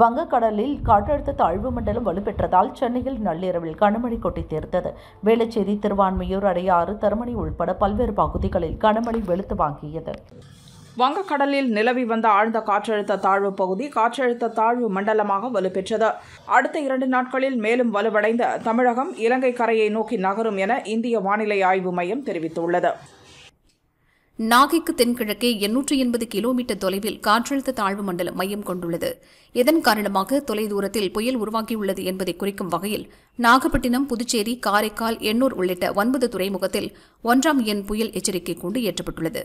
வங்கக்கடலில் காற்றழுத்த தாழ்வு மண்டலம் வலுப்பெற்றதால் சென்னையில் நள்ளிரவில் கனமழை கொட்டி தீர்த்தது வேளச்சேரி திருவான்மையூர் அடையாறு தருமணி உள்பட பல்வேறு பகுதிகளில் கனமழை வெளுத்து வாங்கியது வங்கக்கடலில் நிலவி வந்த ஆழ்ந்த காற்றழுத்த தாழ்வு பகுதி காற்றழுத்த தாழ்வு மண்டலமாக வலுப்பெற்றது அடுத்த இரண்டு நாட்களில் மேலும் வலுவடைந்த தமிழகம் இலங்கை கரையை நோக்கி நகரும் என இந்திய வானிலை ஆய்வு மையம் தெரிவித்துள்ளது நாகைக்கு தென்கிழக்கே எண்ணூற்றி எண்பது கிலோமீட்டர் தொலைவில் காற்றழுத்த தாழ்வு மண்டலம் மையம் கொண்டுள்ளது இதன் காரணமாக தொலைதூரத்தில் புயல் உருவாகியுள்ளது என்பதை குறிக்கும் வகையில் நாகப்பட்டினம் புதுச்சேரி காரைக்கால் எண்ணூர் உள்ளிட்ட ஒன்பது துறைமுகத்தில் ஒன்றாம் எண் புயல் எச்சரிக்கை கூண்டு ஏற்றப்பட்டுள்ளது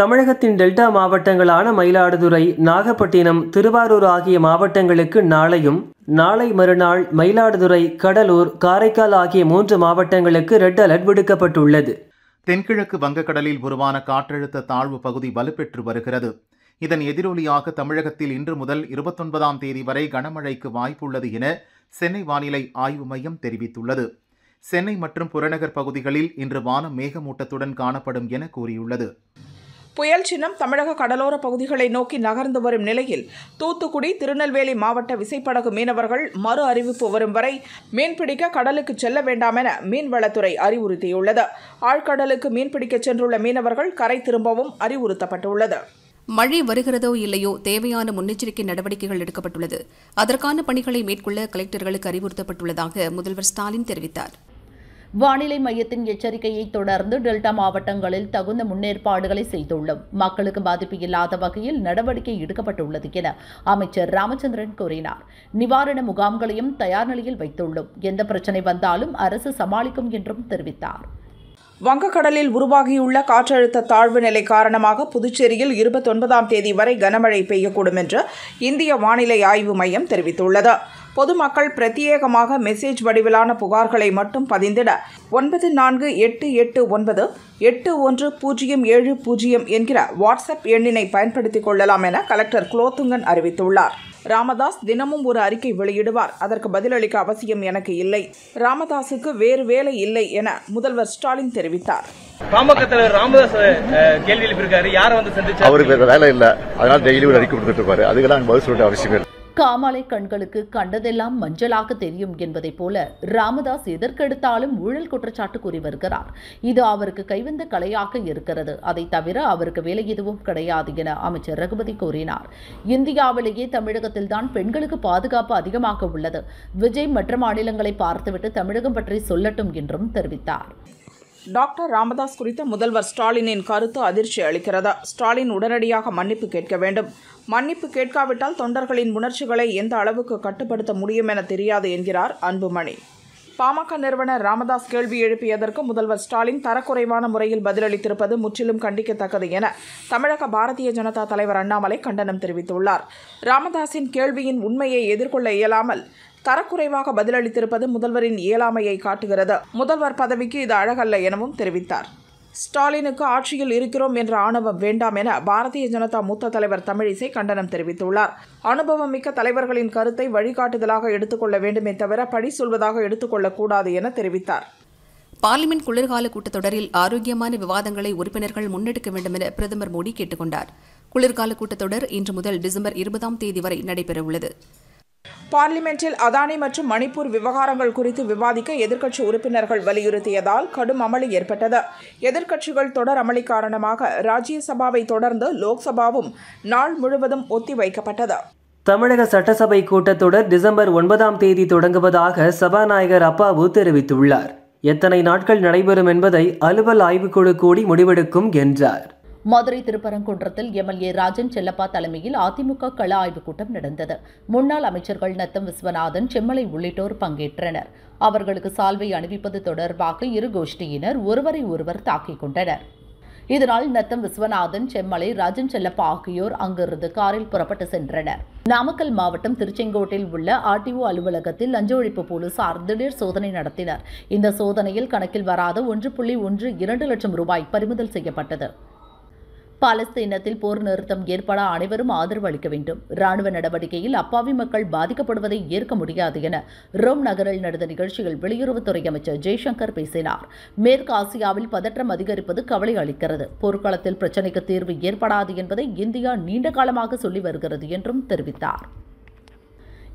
தமிழகத்தின் டெல்டா மாவட்டங்களான மயிலாடுதுறை நாகப்பட்டினம் திருவாரூர் ஆகிய மாவட்டங்களுக்கு நாளையும் நாளை மறுநாள் மயிலாடுதுறை கடலூர் காரைக்கால் ஆகிய மூன்று மாவட்டங்களுக்கு ரெட் அலர்ட் விடுக்கப்பட்டுள்ளது தென்கிழக்கு வங்கக்கடலில் உருவான காற்றழுத்த தாழ்வு பகுதி வலுப்பெற்று வருகிறது இதன் எதிரொலியாக தமிழகத்தில் இன்று முதல் இருபத்தொன்பதாம் தேதி வரை கனமழைக்கு வாய்ப்புள்ளது என சென்னை வானிலை ஆய்வு மையம் தெரிவித்துள்ளது சென்னை மற்றும் புறநகர் பகுதிகளில் இன்று வானம் மேகமூட்டத்துடன் காணப்படும் என கூறியுள்ளது புயல் சின்னம் தமிழக கடலோர பகுதிகளை நோக்கி நகர்ந்து வரும் நிலையில் தூத்துக்குடி திருநெல்வேலி மாவட்ட விசைப்படகு மீனவர்கள் மறு அறிவிப்பு வரும் வரை மீன்பிடிக்க கடலுக்கு செல்ல வேண்டாம் என மீன்வளத்துறை அறிவுறுத்தியுள்ளது ஆழ்கடலுக்கு மீன்பிடிக்க சென்றுள்ள மீனவர்கள் கரை திரும்பவும் அறிவுறுத்தப்பட்டுள்ளது மழை வருகிறதோ இல்லையோ தேவையான முன்னெச்சரிக்கை நடவடிக்கைகள் எடுக்கப்பட்டுள்ளது அதற்கான பணிகளை மேற்கொள்ள கலெக்டர்களுக்கு அறிவுறுத்தப்பட்டுள்ளதாக முதல்வர் ஸ்டாலின் தெரிவித்தார் வானிலை மையத்தின் எச்சரிக்கையை தொடர்ந்து டெல்டா மாவட்டங்களில் தகுந்த முன்னேற்பாடுகளை செய்துள்ளோம் மக்களுக்கு பாதிப்பு இல்லாத வகையில் நடவடிக்கை எடுக்கப்பட்டுள்ளது என அமைச்சர் ராமச்சந்திரன் கூறினார் நிவாரண முகாம்களையும் தயார் நிலையில் வைத்துள்ளோம் எந்த பிரச்சனை வந்தாலும் அரசு சமாளிக்கும் என்றும் தெரிவித்தார் வங்கக்கடலில் உருவாகியுள்ள காற்றழுத்த தாழ்வு நிலை காரணமாக புதுச்சேரியில் இருபத்தொன்பதாம் தேதி வரை கனமழை பெய்யக்கூடும் என்று இந்திய வானிலை ஆய்வு மையம் தெரிவித்துள்ளது பொதுமக்கள் பிரத்யேகமாக மெசேஜ் வடிவிலான புகார்களை மட்டும் பதிந்திட ஒன்பது நான்கு எட்டு எட்டு ஒன்பது எட்டு ஒன்று பூஜ்ஜியம் ஏழு பூஜ்ஜியம் என்கிற வாட்ஸ்அப் எண்ணினை பயன்படுத்திக் கொள்ளலாம் என கலெக்டர் குலோத்துங்கன் அறிவித்துள்ளார் ராமதாஸ் தினமும் ஒரு அறிக்கை வெளியிடுவார் அதற்கு பதிலளிக்க அவசியம் எனக்கு இல்லை ராமதாஸுக்கு வேறு வேலை இல்லை என முதல்வர் ஸ்டாலின் தெரிவித்தார் பாமக தலைவர் ராமதாஸ் கேள்வி எழுப்பியிருக்காரு யாரை வந்து சந்திச்சு அவருக்கு வேலை இல்லை அதனால டெய்லி ஒரு அறிக்கை கொடுத்துட்டு இருப்பாரு அதுக்கெல்லாம் பதில் சொல்ல அவசியம் இல்லை காமாலை கண்களுக்கு கண்டதெல்லாம் மஞ்சளாக தெரியும் என்பதைப் போல ராமதாஸ் எதற்கெடுத்தாலும் ஊழல் குற்றச்சாட்டு கூறி வருகிறார் இது அவருக்கு கைவந்த கலையாக இருக்கிறது அதை தவிர அவருக்கு வேலை எதுவும் கிடையாது என அமைச்சர் ரகுபதி கூறினார் இந்தியாவிலேயே தமிழகத்தில் தான் பெண்களுக்கு பாதுகாப்பு அதிகமாக உள்ளது விஜய் மற்ற மாநிலங்களை பார்த்துவிட்டு தமிழகம் பற்றி சொல்லட்டும் என்றும் தெரிவித்தார் டாக்டர் ராமதாஸ் குறித்து முதல்வர் ஸ்டாலினின் கருத்து அதிர்ச்சி அளிக்கிறதா ஸ்டாலின் உடனடியாக மன்னிப்பு கேட்க வேண்டும் மன்னிப்பு கேட்காவிட்டால் தொண்டர்களின் உணர்ச்சிகளை எந்த அளவுக்கு கட்டுப்படுத்த முடியும் என தெரியாது என்கிறார் அன்புமணி பாமக நிறுவனர் ராமதாஸ் கேள்வி எழுப்பியதற்கு முதல்வர் ஸ்டாலின் தரக்குறைவான முறையில் பதிலளித்திருப்பது முற்றிலும் கண்டிக்கத்தக்கது என தமிழக பாரதிய ஜனதா தலைவர் அண்ணாமலை கண்டனம் தெரிவித்துள்ளார் ராமதாஸின் கேள்வியின் உண்மையை எதிர்கொள்ள இயலாமல் தரக்குறைவாக பதிலளித்திருப்பது முதல்வரின் இயலாமையை காட்டுகிறது முதல்வர் பதவிக்கு இது அழகல்ல எனவும் தெரிவித்தார் ஸ்டாலினுக்கு ஆட்சியில் இருக்கிறோம் என்ற ஆணவம் வேண்டாம் என பாரதிய ஜனதா மூத்த தலைவர் தமிழிசை கண்டனம் தெரிவித்துள்ளார் அனுபவம் மிக்க தலைவர்களின் கருத்தை வழிகாட்டுதலாக எடுத்துக்கொள்ள வேண்டுமே தவிர பழி சொல்வதாக எடுத்துக்கொள்ளக்கூடாது என தெரிவித்தார் பார்லிமெண்ட் குளிர்கால கூட்டத்தொடரில் ஆரோக்கியமான விவாதங்களை உறுப்பினர்கள் முன்னெடுக்க வேண்டும் என பிரதமர் மோடி கேட்டுக் கொண்டார் குளிர்கால கூட்டத்தொடர் இன்று முதல் டிசம்பர் இருபதாம் தேதி வரை நடைபெறவுள்ளது பார்லிமெண்டில் அதானி மற்றும் மணிப்பூர் விவகாரங்கள் குறித்து விவாதிக்க எதிர்க்கட்சி உறுப்பினர்கள் வலியுறுத்தியதால் கடும் அமளி ஏற்பட்டது எதிர்க்கட்சிகள் தொடர் அமளி காரணமாக ராஜ்யசபாவை தொடர்ந்து லோக்சபாவும் நாள் முழுவதும் ஒத்திவைக்கப்பட்டது தமிழக சட்டசபை கூட்டத்தொடர் டிசம்பர் ஒன்பதாம் தேதி தொடங்குவதாக சபாநாயகர் அப்பாவு தெரிவித்துள்ளார் எத்தனை நாட்கள் நடைபெறும் என்பதை அலுவல் ஆய்வுக்குழு கூடி முடிவெடுக்கும் என்றார் மதுரை திருப்பரங்குன்றத்தில் எம்எல்ஏ ராஜன் செல்லப்பா தலைமையில் அதிமுக கள ஆய்வுக் கூட்டம் நடந்தது முன்னாள் அமைச்சர்கள் நத்தம் விஸ்வநாதன் செம்மலை உள்ளிட்டோர் பங்கேற்றனர் அவர்களுக்கு சால்வை அணிவிப்பது தொடர்பாக இரு கோஷ்டியினர் ஒருவரை ஒருவர் தாக்கிக் கொண்டனர் இதனால் நத்தம் விஸ்வநாதன் செம்மலை ராஜன் செல்லப்பா ஆகியோர் அங்கிருந்து காரில் புறப்பட்டு சென்றனர் நாமக்கல் மாவட்டம் திருச்செங்கோட்டில் உள்ள ஆர்டிஓ அலுவலகத்தில் லஞ்ச ஒழிப்பு போலீசார் திடீர் சோதனை நடத்தினர் இந்த சோதனையில் கணக்கில் வராத ஒன்று புள்ளி ஒன்று இரண்டு லட்சம் ரூபாய் பறிமுதல் செய்யப்பட்டது பாலஸ்தீனத்தில் போர் நிறுத்தம் ஏற்பட அனைவரும் ஆதரவு அளிக்க வேண்டும் ராணுவ நடவடிக்கையில் அப்பாவி மக்கள் பாதிக்கப்படுவதை ஏற்க முடியாது என ரோம் நகரில் நடந்த நிகழ்ச்சியில் வெளியுறவுத்துறை அமைச்சர் ஜெய்சங்கர் பேசினார் மேற்கு ஆசியாவில் பதற்றம் அதிகரிப்பது கவலை அளிக்கிறது போர்க்களத்தில் பிரச்சினைக்கு தீர்வு ஏற்படாது என்பதை இந்தியா நீண்ட காலமாக சொல்லி வருகிறது என்றும் தெரிவித்தார்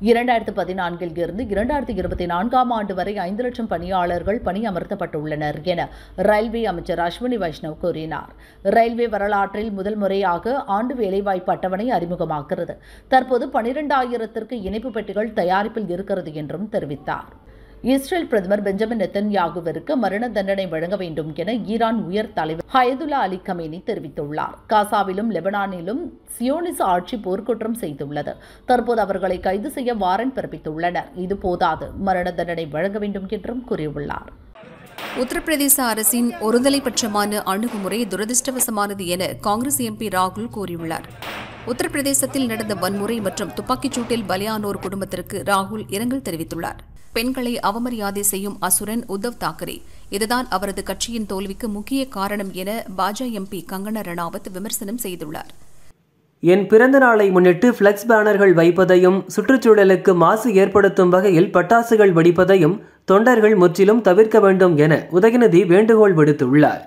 இரண்டாயிரத்து பதினான்கில் இருந்து இரண்டாயிரத்து இருபத்தி நான்காம் ஆண்டு வரை ஐந்து லட்சம் பணியாளர்கள் பணியமர்த்தப்பட்டுள்ளனர் என ரயில்வே அமைச்சர் அஸ்வினி வைஷ்ணவ் கூறினார் ரயில்வே வரலாற்றில் முதல் முறையாக ஆண்டு வேலைவாய்ப்பு அட்டவணை அறிமுகமாகிறது தற்போது பனிரெண்டாயிரத்திற்கு இணைப்பு பெட்டிகள் தயாரிப்பில் இருக்கிறது என்றும் தெரிவித்தார் இஸ்ரேல் பிரதமர் பெஞ்சமின் நெத்தன்யாகுவிற்கு மரண தண்டனை வழங்க வேண்டும் என ஈரான் உயர் தலைவர் ஹயதுல்லா அலி கமேனி தெரிவித்துள்ளார் காசாவிலும் லெபனானிலும் சியோனிச ஆட்சி போர்க்குற்றம் செய்துள்ளது தற்போது அவர்களை கைது செய்ய வாரண்ட் பிறப்பித்துள்ளனர் இது போதாது மரண தண்டனை வழங்க வேண்டும் என்றும் கூறியுள்ளார் உத்தரப்பிரதேச அரசின் ஒருதலைபட்சமான அணுகுமுறை துரதிருஷ்டவசமானது என காங்கிரஸ் எம்பி ராகுல் கூறியுள்ளார் உத்தரப்பிரதேசத்தில் நடந்த வன்முறை மற்றும் துப்பாக்கிச்சூட்டில் பலியானோர் குடும்பத்திற்கு ராகுல் இரங்கல் தெரிவித்துள்ளார் பெண்களை அவமரியாதை செய்யும் அசுரன் உத்தவ் தாக்கரே இதுதான் அவரது கட்சியின் தோல்விக்கு முக்கிய காரணம் என பாஜ எம்பி கங்கனா ரணாவத் விமர்சனம் செய்துள்ளார் என் பிறந்த நாளை முன்னிட்டு ஃப்ளெக்ஸ் பேனர்கள் வைப்பதையும் சுற்றுச்சூழலுக்கு மாசு ஏற்படுத்தும் வகையில் பட்டாசுகள் வெடிப்பதையும் தொண்டர்கள் முற்றிலும் தவிர்க்க வேண்டும் என உதயநிதி வேண்டுகோள் விடுத்துள்ளார்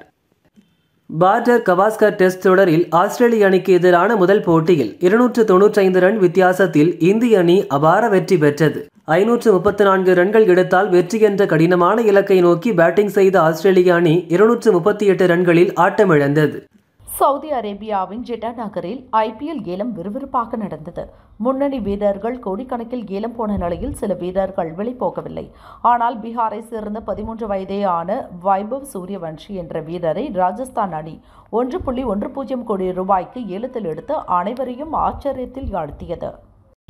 பார்டர் கவாஸ்கர் டெஸ்ட் தொடரில் ஆஸ்திரேலிய அணிக்கு எதிரான முதல் போட்டியில் இருநூற்று தொன்னூற்றி ரன் வித்தியாசத்தில் இந்திய அணி அபார வெற்றி பெற்றது ஐநூற்று முப்பத்தி நான்கு ரன்கள் எடுத்தால் வெற்றி என்ற கடினமான இலக்கை நோக்கி பேட்டிங் செய்த ஆஸ்திரேலிய அணி இருநூற்று முப்பத்தி எட்டு ரன்களில் ஆட்டமிழந்தது சவுதி அரேபியாவின் ஜெட்டா நகரில் ஐபிஎல் ஏலம் விறுவிறுப்பாக நடந்தது முன்னணி வீரர்கள் கோடிக்கணக்கில் ஏலம் போன நிலையில் சில வீரர்கள் வெளிப்போகவில்லை ஆனால் பீகாரை சேர்ந்த பதிமூன்று வயதேயான வைபவ் சூரியவன்ஷி என்ற வீரரை ராஜஸ்தான் அணி ஒன்று புள்ளி ஒன்று பூஜ்ஜியம் கோடி ரூபாய்க்கு ஏலத்தில் எடுத்து அனைவரையும் ஆச்சரியத்தில் ஆழ்த்தியது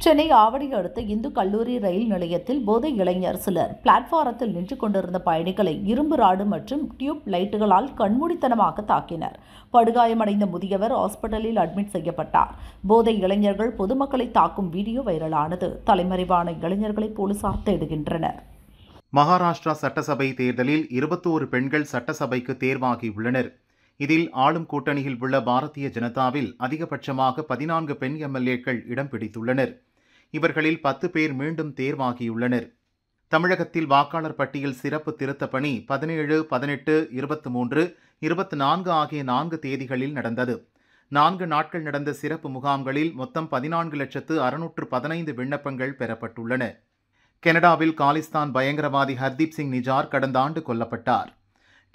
சென்னை ஆவடி அடுத்த இந்து கல்லூரி ரயில் நிலையத்தில் போதை இளைஞர் சிலர் பிளாட்ஃபாரத்தில் நின்று கொண்டிருந்த பயணிகளை இரும்பு ராடு மற்றும் டியூப் லைட்டுகளால் கண்மூடித்தனமாக தாக்கினர் படுகாயமடைந்த முதியவர் ஹாஸ்பிட்டலில் அட்மிட் செய்யப்பட்டார் போதை இளைஞர்கள் பொதுமக்களை தாக்கும் வீடியோ வைரலானது தலைமறைவான இளைஞர்களை போலீசார் தேடுகின்றனர் மகாராஷ்டிரா சட்டசபை தேர்தலில் இருபத்தோரு பெண்கள் சட்டசபைக்கு தேர்வாகியுள்ளனர் இதில் ஆளும் கூட்டணியில் உள்ள பாரதிய ஜனதாவில் அதிகபட்சமாக பதினான்கு பெண் எம்எல்ஏக்கள் இடம் பிடித்துள்ளனர் இவர்களில் பத்து பேர் மீண்டும் தேர்வாகியுள்ளனர் தமிழகத்தில் வாக்காளர் பட்டியல் சிறப்பு திருத்த பணி பதினேழு பதினெட்டு இருபத்தி மூன்று இருபத்தி நான்கு ஆகிய நான்கு தேதிகளில் நடந்தது நான்கு நாட்கள் நடந்த சிறப்பு முகாம்களில் மொத்தம் பதினான்கு லட்சத்து அறுநூற்று பதினைந்து விண்ணப்பங்கள் பெறப்பட்டுள்ளன கனடாவில் காலிஸ்தான் பயங்கரவாதி ஹர்தீப் சிங் நிஜார் கடந்த ஆண்டு கொல்லப்பட்டார்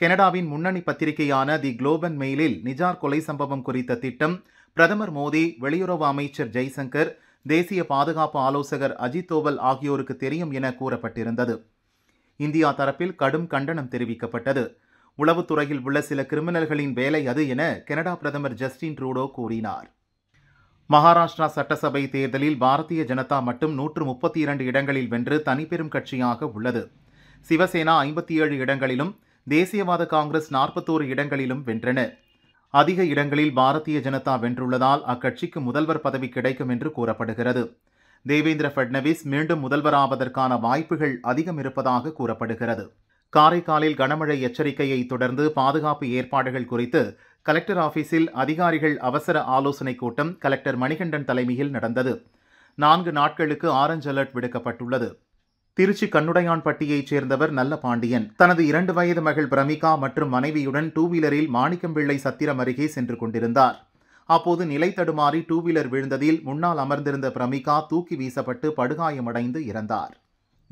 கனடாவின் முன்னணி பத்திரிகையான தி குளோபன் மெயிலில் நிஜார் கொலை சம்பவம் குறித்த திட்டம் பிரதமர் மோடி வெளியுறவு அமைச்சர் ஜெய்சங்கர் தேசிய பாதுகாப்பு ஆலோசகர் அஜித் தோவல் ஆகியோருக்கு தெரியும் என கூறப்பட்டிருந்தது இந்தியா தரப்பில் கடும் கண்டனம் தெரிவிக்கப்பட்டது உளவுத்துறையில் உள்ள சில கிரிமினல்களின் வேலை அது என கனடா பிரதமர் ஜஸ்டின் ட்ரூடோ கூறினார் மகாராஷ்டிரா சட்டசபை தேர்தலில் பாரதிய ஜனதா மட்டும் நூற்று முப்பத்தி இரண்டு இடங்களில் வென்று தனிப்பெரும் கட்சியாக உள்ளது சிவசேனா ஐம்பத்தி ஏழு இடங்களிலும் தேசியவாத காங்கிரஸ் நாற்பத்தோரு இடங்களிலும் வென்றன அதிக இடங்களில் பாரதிய ஜனதா வென்றுள்ளதால் அக்கட்சிக்கு முதல்வர் பதவி கிடைக்கும் என்று கூறப்படுகிறது தேவேந்திர பட்னவிஸ் மீண்டும் முதல்வராவதற்கான வாய்ப்புகள் அதிகம் இருப்பதாக கூறப்படுகிறது காரைக்காலில் கனமழை எச்சரிக்கையை தொடர்ந்து பாதுகாப்பு ஏற்பாடுகள் குறித்து கலெக்டர் ஆபீஸில் அதிகாரிகள் அவசர ஆலோசனைக் கூட்டம் கலெக்டர் மணிகண்டன் தலைமையில் நடந்தது நான்கு நாட்களுக்கு ஆரஞ்ச் அலர்ட் விடுக்கப்பட்டுள்ளது திருச்சி கண்ணுடையான்பட்டியைச் சேர்ந்தவர் நல்ல பாண்டியன் தனது இரண்டு வயது மகள் பிரமிகா மற்றும் மனைவியுடன் டூ வீலரில் மாணிக்கம்பிள்ளை சத்திரம் அருகே சென்று கொண்டிருந்தார் அப்போது நிலை தடுமாறி டூ வீலர் விழுந்ததில் முன்னால் அமர்ந்திருந்த பிரமிகா தூக்கி வீசப்பட்டு படுகாயமடைந்து இறந்தார்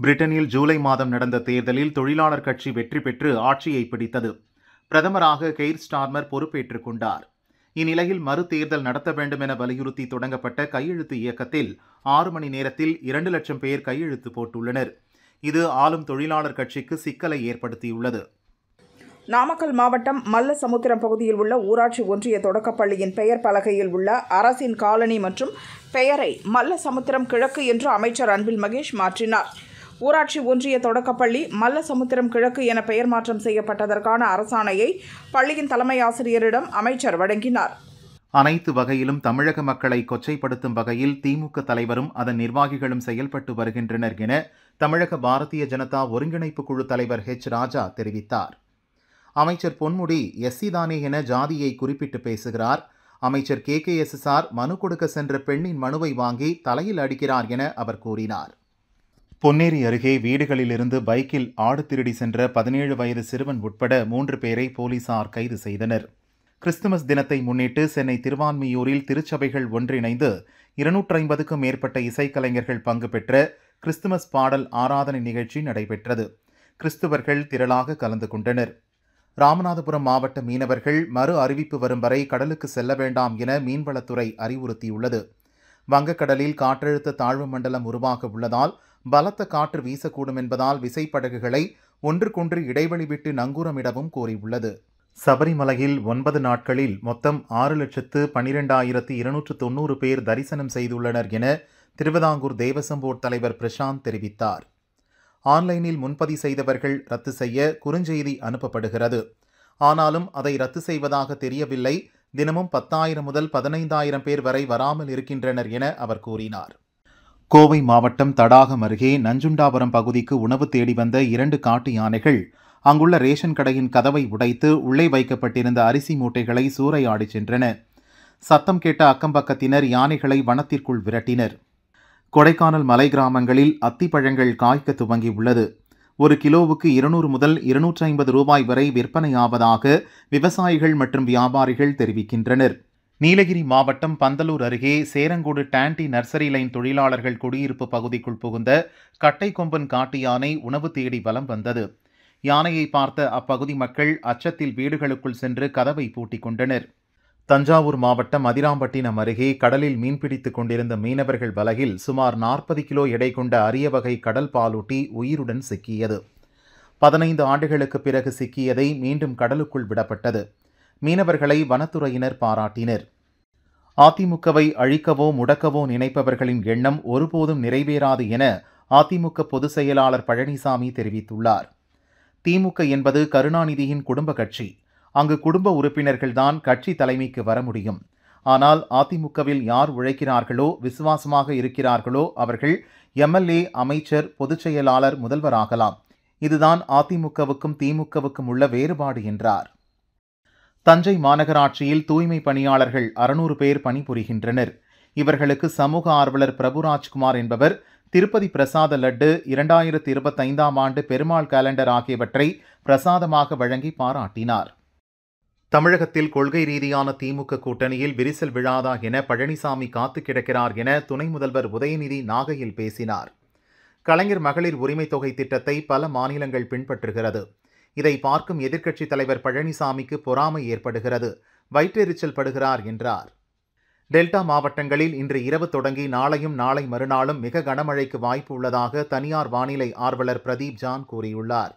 பிரிட்டனில் ஜூலை மாதம் நடந்த தேர்தலில் தொழிலாளர் கட்சி வெற்றி பெற்று ஆட்சியை பிடித்தது பிரதமராக கெய்ர் ஸ்டார்மர் பொறுப்பேற்றுக் கொண்டார் இந்நிலையில் மறுதேர்தல் நடத்த வேண்டும் என வலியுறுத்தி தொடங்கப்பட்ட கையெழுத்து இயக்கத்தில் ஆறு மணி நேரத்தில் இரண்டு லட்சம் பேர் கையெழுத்து போட்டுள்ளனர் இது ஆளும் தொழிலாளர் கட்சிக்கு சிக்கலை ஏற்படுத்தியுள்ளது நாமக்கல் மாவட்டம் மல்லசமுத்திரம் பகுதியில் உள்ள ஊராட்சி ஒன்றிய தொடக்கப்பள்ளியின் பெயர் பலகையில் உள்ள அரசின் காலனி மற்றும் பெயரை மல்லசமுத்திரம் கிழக்கு என்று அமைச்சர் அன்பில் மகேஷ் மாற்றினார் ஊராட்சி ஒன்றிய தொடக்கப்பள்ளி மல்லசமுத்திரம் கிழக்கு என பெயர் மாற்றம் செய்யப்பட்டதற்கான அரசாணையை பள்ளியின் தலைமை ஆசிரியரிடம் அமைச்சர் வழங்கினார் அனைத்து வகையிலும் தமிழக மக்களை கொச்சைப்படுத்தும் வகையில் திமுக தலைவரும் அதன் நிர்வாகிகளும் செயல்பட்டு வருகின்றனர் என தமிழக பாரதிய ஜனதா ஒருங்கிணைப்பு குழு தலைவர் ஹெச் ராஜா தெரிவித்தார் அமைச்சர் பொன்முடி எஸ்சி தானே என ஜாதியை குறிப்பிட்டு பேசுகிறார் அமைச்சர் K K S S R மனு கொடுக்க சென்ற பெண்ணின் மனுவை வாங்கி தலையில் அடிக்கிறார் என அவர் கூறினார் பொன்னேரி அருகே வீடுகளிலிருந்து பைக்கில் ஆடு திருடி சென்ற பதினேழு வயது சிறுவன் உட்பட மூன்று பேரை போலீசார் கைது செய்தனர் கிறிஸ்துமஸ் தினத்தை முன்னிட்டு சென்னை திருவான்மியூரில் திருச்சபைகள் ஒன்றிணைந்து இருநூற்றி ஐம்பதுக்கும் மேற்பட்ட இசைக்கலைஞர்கள் பங்கு பெற்ற கிறிஸ்துமஸ் பாடல் ஆராதனை நிகழ்ச்சி நடைபெற்றது கிறிஸ்துவர்கள் திரளாக கலந்து கொண்டனர் ராமநாதபுரம் மாவட்ட மீனவர்கள் மறு அறிவிப்பு வரும் வரை கடலுக்கு செல்ல வேண்டாம் என மீன்வளத்துறை அறிவுறுத்தியுள்ளது வங்கக்கடலில் காற்றழுத்த தாழ்வு மண்டலம் உருவாக உள்ளதால் பலத்த காற்று வீசக்கூடும் என்பதால் விசைப்படகுகளை ஒன்றுக்கொன்று இடைவெளி விட்டு நங்கூரமிடவும் கோரியுள்ளது சபரிமலையில் ஒன்பது நாட்களில் மொத்தம் ஆறு லட்சத்து பனிரெண்டாயிரத்து இருநூற்று தொன்னூறு பேர் தரிசனம் செய்துள்ளனர் என திருவிதாங்கூர் தேவசம் போர்ட் தலைவர் பிரசாந்த் தெரிவித்தார் ஆன்லைனில் முன்பதிவு செய்தவர்கள் ரத்து செய்ய குறுஞ்செய்தி அனுப்பப்படுகிறது ஆனாலும் அதை ரத்து செய்வதாக தெரியவில்லை தினமும் பத்தாயிரம் முதல் பதினைந்தாயிரம் பேர் வரை வராமல் இருக்கின்றனர் என அவர் கூறினார் கோவை மாவட்டம் தடாகம் அருகே நஞ்சுண்டாபுரம் பகுதிக்கு உணவு தேடி வந்த இரண்டு காட்டு யானைகள் அங்குள்ள ரேஷன் கடையின் கதவை உடைத்து உள்ளே வைக்கப்பட்டிருந்த அரிசி மூட்டைகளை சூறையாடி சென்றன சத்தம் கேட்ட அக்கம்பக்கத்தினர் யானைகளை வனத்திற்குள் விரட்டினர் கொடைக்கானல் மலை கிராமங்களில் அத்திப்பழங்கள் காய்க்க துவங்கியுள்ளது ஒரு கிலோவுக்கு இருநூறு முதல் இருநூற்றி ஐம்பது ரூபாய் வரை விற்பனையாவதாக விவசாயிகள் மற்றும் வியாபாரிகள் தெரிவிக்கின்றனர் நீலகிரி மாவட்டம் பந்தலூர் அருகே சேரங்கோடு டேண்டி நர்சரி லைன் தொழிலாளர்கள் குடியிருப்பு பகுதிக்குள் புகுந்த கட்டை கொம்பன் காட்டு யானை உணவு தேடி வலம் வந்தது யானையை பார்த்த அப்பகுதி மக்கள் அச்சத்தில் வீடுகளுக்குள் சென்று கதவை பூட்டிக் கொண்டனர் தஞ்சாவூர் மாவட்டம் அதிராம்பட்டினம் அருகே கடலில் மீன்பிடித்துக் கொண்டிருந்த மீனவர்கள் வலகில் சுமார் நாற்பது கிலோ எடை கொண்ட அரிய வகை கடல் பாலூட்டி உயிருடன் சிக்கியது பதினைந்து ஆண்டுகளுக்கு பிறகு சிக்கியதை மீண்டும் கடலுக்குள் விடப்பட்டது மீனவர்களை வனத்துறையினர் பாராட்டினர் அதிமுகவை அழிக்கவோ முடக்கவோ நினைப்பவர்களின் எண்ணம் ஒருபோதும் நிறைவேறாது என அதிமுக பொதுச் செயலாளர் பழனிசாமி தெரிவித்துள்ளார் திமுக என்பது கருணாநிதியின் குடும்ப கட்சி அங்கு குடும்ப உறுப்பினர்கள்தான் கட்சி தலைமைக்கு வர முடியும் ஆனால் அதிமுகவில் யார் உழைக்கிறார்களோ விசுவாசமாக இருக்கிறார்களோ அவர்கள் எம்எல்ஏ அமைச்சர் பொதுச் செயலாளர் முதல்வராகலாம் இதுதான் அதிமுகவுக்கும் திமுகவுக்கும் உள்ள வேறுபாடு என்றார் தஞ்சை மாநகராட்சியில் தூய்மை பணியாளர்கள் அறுநூறு பேர் பணிபுரிகின்றனர் இவர்களுக்கு சமூக ஆர்வலர் பிரபுராஜ்குமார் என்பவர் திருப்பதி பிரசாத லட்டு இரண்டாயிரத்தி இருபத்தைந்தாம் ஆண்டு பெருமாள் கேலண்டர் ஆகியவற்றை பிரசாதமாக வழங்கி பாராட்டினார் தமிழகத்தில் கொள்கை ரீதியான திமுக கூட்டணியில் விரிசல் விழாதா என பழனிசாமி காத்து கிடக்கிறார் என துணை முதல்வர் உதயநிதி நாகையில் பேசினார் கலைஞர் மகளிர் உரிமை தொகை திட்டத்தை பல மாநிலங்கள் பின்பற்றுகிறது இதை பார்க்கும் எதிர்க்கட்சித் தலைவர் பழனிசாமிக்கு பொறாமை ஏற்படுகிறது வயிற்றெரிச்சல் படுகிறார் என்றார் டெல்டா மாவட்டங்களில் இன்று இரவு தொடங்கி நாளையும் நாளை மறுநாளும் மிக கனமழைக்கு வாய்ப்பு உள்ளதாக தனியார் வானிலை ஆர்வலர் பிரதீப் ஜான் கூறியுள்ளார்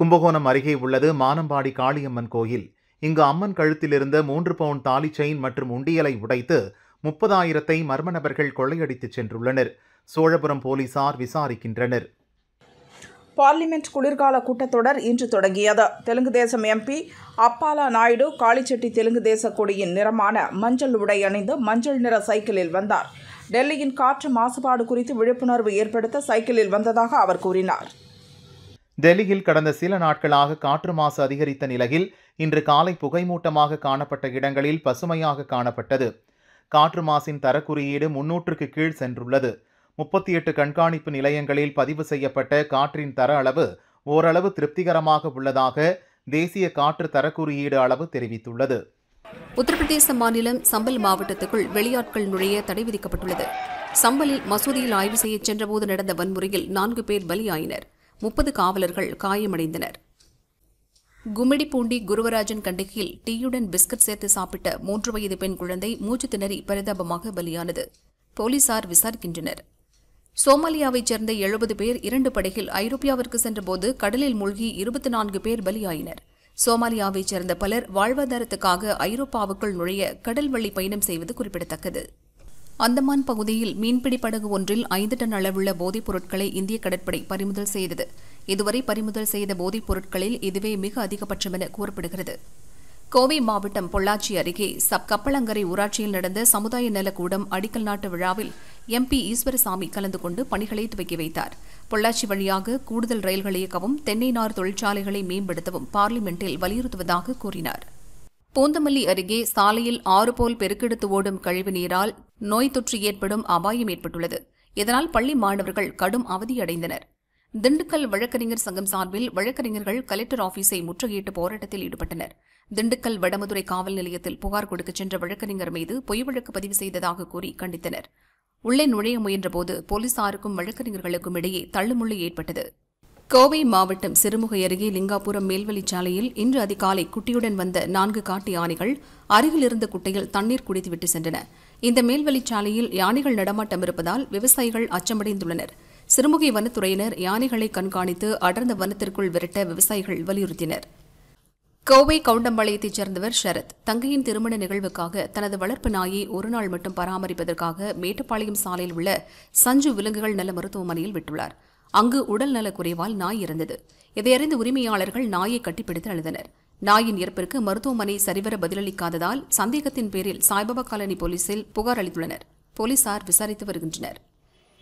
கும்பகோணம் அருகே உள்ளது மானம்பாடி காளியம்மன் கோயில் இங்கு அம்மன் கழுத்திலிருந்த மூன்று பவுன் தாலி செயின் மற்றும் உண்டியலை உடைத்து முப்பதாயிரத்தை மர்ம நபர்கள் கொள்ளையடித்து சென்றுள்ளனர் சோழபுரம் போலீசார் விசாரிக்கின்றனர் பார்லிமெண்ட் குளிர்கால கூட்டத்தொடர் இன்று தொடங்கியது தெலுங்கு தேசம் எம்பி அப்பாலா நாயுடு காளிச்செட்டி தெலுங்கு தேச கொடியின் நிறமான மஞ்சள் உடை அணிந்து மஞ்சள் நிற சைக்கிளில் வந்தார் டெல்லியின் காற்று மாசுபாடு குறித்து விழிப்புணர்வு ஏற்படுத்த சைக்கிளில் வந்ததாக அவர் கூறினார் டெல்லியில் கடந்த சில நாட்களாக காற்று மாசு அதிகரித்த நிலையில் இன்று காலை புகைமூட்டமாக காணப்பட்ட இடங்களில் பசுமையாக காணப்பட்டது காற்று மாசின் தரக்குறியீடு முன்னூற்றுக்கு கீழ் சென்றுள்ளது முப்பத்தி எட்டு கண்காணிப்பு நிலையங்களில் பதிவு செய்யப்பட்ட காற்றின் தர அளவு ஓரளவு திருப்திகரமாக உள்ளதாக தேசிய காற்று தரக்குறியீடு அளவு தெரிவித்துள்ளது உத்தரப்பிரதேச மாநிலம் சம்பல் மாவட்டத்துக்குள் வெளியாட்கள் நுழைய தடை விதிக்கப்பட்டுள்ளது சம்பலில் மசூதியில் ஆய்வு செய்யச் சென்றபோது நடந்த வன்முறையில் நான்கு பேர் பலியாயினர் முப்பது காவலர்கள் காயமடைந்தனர் கும்மிடிப்பூண்டி குருவராஜன் கண்டிகையில் டீயுடன் பிஸ்கட் சேர்த்து சாப்பிட்ட மூன்று வயது பெண் குழந்தை மூச்சு திணறி பரிதாபமாக பலியானது போலீசார் விசாரிக்கின்றனர் சோமாலியாவைச் சேர்ந்த எழுபது பேர் இரண்டு படைகள் ஐரோப்பியாவிற்கு சென்றபோது கடலில் மூழ்கி இருபத்தி நான்கு பேர் பலியாயினர் சோமாலியாவைச் சேர்ந்த பலர் வாழ்வாதாரத்துக்காக ஐரோப்பாவுக்குள் நுழைய கடல் வழி பயணம் செய்வது குறிப்பிடத்தக்கது அந்தமான் பகுதியில் மீன்பிடி படகு ஒன்றில் ஐந்து டன் அளவுள்ள போதைப் பொருட்களை இந்திய கடற்படை பறிமுதல் செய்தது இதுவரை பறிமுதல் செய்த போதைப் பொருட்களில் இதுவே மிக அதிகபட்சம் என கூறப்படுகிறது கோவை மாவட்டம் பொள்ளாச்சி அருகே சப் கப்பலங்கரை ஊராட்சியில் நடந்த சமுதாய நலக்கூடம் அடிக்கல் நாட்டு விழாவில் எம்பி ஈஸ்வரசாமி கலந்து கொண்டு பணிகளை துவக்கி வைத்தார் பொள்ளாச்சி வழியாக கூடுதல் ரயில்களை இயக்கவும் தென்னை நார் தொழிற்சாலைகளை மேம்படுத்தவும் பார்லிமெண்டில் வலியுறுத்துவதாக கூறினாா் பூந்தமல்லி அருகே சாலையில் ஆறு போல் பெருக்கெடுத்து ஓடும் கழிவுநீரால் நோய் தொற்று ஏற்படும் அபாயம் ஏற்பட்டுள்ளது இதனால் பள்ளி மாணவர்கள் கடும் அவதியடைந்தனர் திண்டுக்கல் வழக்கறிஞர் சங்கம் சார்பில் வழக்கறிஞர்கள் கலெக்டர் ஆபீஸை முற்றுகையிட்டு போராட்டத்தில் ஈடுபட்டனர் திண்டுக்கல் வடமதுரை காவல் நிலையத்தில் புகார் கொடுக்கச் சென்ற வழக்கறிஞர் மீது பொய் வழக்கு பதிவு செய்ததாக கூறி கண்டித்தனர் உள்ளே நுழைய முயன்றபோது போலீசாருக்கும் வழக்கறிஞர்களுக்கும் இடையே தள்ளுமுள்ளு ஏற்பட்டது கோவை மாவட்டம் சிறுமுகை அருகே லிங்காபுரம் மேல்வழிச்சாலையில் இன்று அதிகாலை குட்டியுடன் வந்த நான்கு காட்டு யானைகள் அருகில் இருந்த குட்டையில் தண்ணீர் குடித்துவிட்டு சென்றன இந்த மேல்வழிச்சாலையில் யானைகள் நடமாட்டம் இருப்பதால் விவசாயிகள் அச்சமடைந்துள்ளனர் சிறுமுகை வனத்துறையினர் யானைகளை கண்காணித்து அடர்ந்த வனத்திற்குள் விரட்ட விவசாயிகள் வலியுறுத்தினர் கோவை கவுண்டம்பாளையத்தைச் சேர்ந்தவர் ஷரத் தங்கையின் திருமண நிகழ்வுக்காக தனது வளர்ப்பு நாயை ஒருநாள் மட்டும் பராமரிப்பதற்காக மேட்டுப்பாளையம் சாலையில் உள்ள சஞ்சு விலங்குகள் நல மருத்துவமனையில் விட்டுள்ளார் அங்கு உடல் நலக்குறைவால் நாய் இறந்தது இதையறிந்து உரிமையாளர்கள் நாயை கட்டிப்பிடித்து அழுதனர் நாயின் இறப்பிற்கு மருத்துவமனை சரிவர பதிலளிக்காததால் சந்தேகத்தின் பேரில் சாய்பாபா காலனி போலீசில் புகார் அளித்துள்ளனர் போலீசார் விசாரித்து வருகின்றனர்